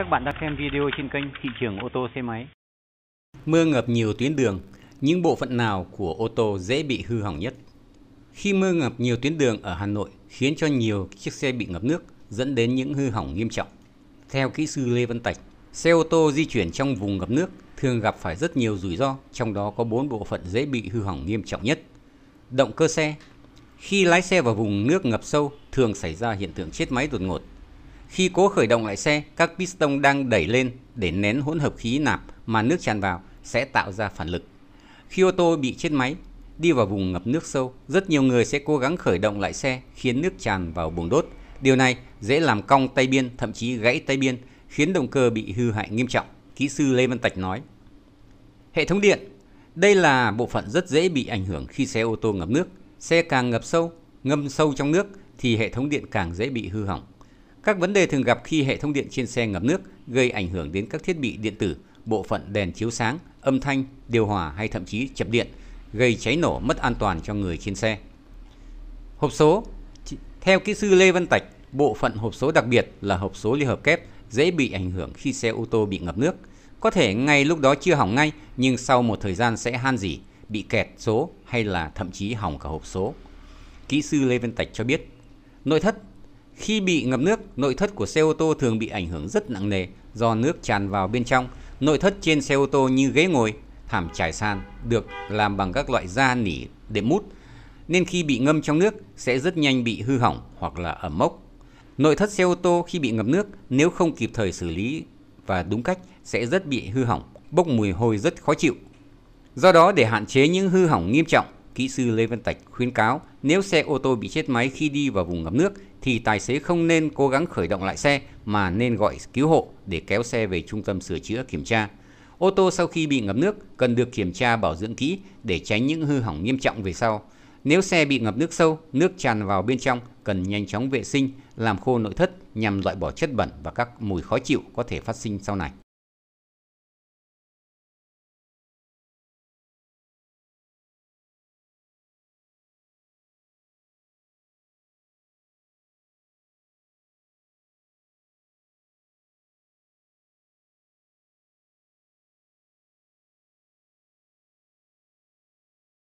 Các bạn đang xem video trên kênh Thị trường ô tô xe máy. Mưa ngập nhiều tuyến đường, những bộ phận nào của ô tô dễ bị hư hỏng nhất? Khi mưa ngập nhiều tuyến đường ở Hà Nội khiến cho nhiều chiếc xe bị ngập nước, dẫn đến những hư hỏng nghiêm trọng. Theo kỹ sư Lê Văn Tạch, xe ô tô di chuyển trong vùng ngập nước thường gặp phải rất nhiều rủi ro, trong đó có 4 bộ phận dễ bị hư hỏng nghiêm trọng nhất. Động cơ xe Khi lái xe vào vùng nước ngập sâu, thường xảy ra hiện tượng chết máy đột ngột, khi cố khởi động lại xe, các piston đang đẩy lên để nén hỗn hợp khí nạp mà nước tràn vào sẽ tạo ra phản lực. Khi ô tô bị chết máy, đi vào vùng ngập nước sâu, rất nhiều người sẽ cố gắng khởi động lại xe khiến nước tràn vào buồng đốt. Điều này dễ làm cong tay biên, thậm chí gãy tay biên, khiến động cơ bị hư hại nghiêm trọng, kỹ sư Lê Văn Tạch nói. Hệ thống điện Đây là bộ phận rất dễ bị ảnh hưởng khi xe ô tô ngập nước. Xe càng ngập sâu, ngâm sâu trong nước thì hệ thống điện càng dễ bị hư hỏng. Các vấn đề thường gặp khi hệ thống điện trên xe ngập nước gây ảnh hưởng đến các thiết bị điện tử, bộ phận đèn chiếu sáng, âm thanh, điều hòa hay thậm chí chập điện, gây cháy nổ mất an toàn cho người trên xe. Hộp số Theo kỹ sư Lê Văn Tạch, bộ phận hộp số đặc biệt là hộp số liên hợp kép dễ bị ảnh hưởng khi xe ô tô bị ngập nước. Có thể ngay lúc đó chưa hỏng ngay nhưng sau một thời gian sẽ han dỉ, bị kẹt số hay là thậm chí hỏng cả hộp số. Kỹ sư Lê Văn Tạch cho biết, nội thất khi bị ngập nước, nội thất của xe ô tô thường bị ảnh hưởng rất nặng nề do nước tràn vào bên trong. Nội thất trên xe ô tô như ghế ngồi, thảm trải sàn được làm bằng các loại da nỉ đệm mút, nên khi bị ngâm trong nước sẽ rất nhanh bị hư hỏng hoặc là ẩm mốc. Nội thất xe ô tô khi bị ngập nước nếu không kịp thời xử lý và đúng cách sẽ rất bị hư hỏng, bốc mùi hôi rất khó chịu. Do đó để hạn chế những hư hỏng nghiêm trọng, kỹ sư Lê Văn Tạch khuyến cáo nếu xe ô tô bị chết máy khi đi vào vùng ngập nước thì tài xế không nên cố gắng khởi động lại xe mà nên gọi cứu hộ để kéo xe về trung tâm sửa chữa kiểm tra. Ô tô sau khi bị ngập nước cần được kiểm tra bảo dưỡng kỹ để tránh những hư hỏng nghiêm trọng về sau. Nếu xe bị ngập nước sâu, nước tràn vào bên trong cần nhanh chóng vệ sinh, làm khô nội thất nhằm loại bỏ chất bẩn và các mùi khó chịu có thể phát sinh sau này.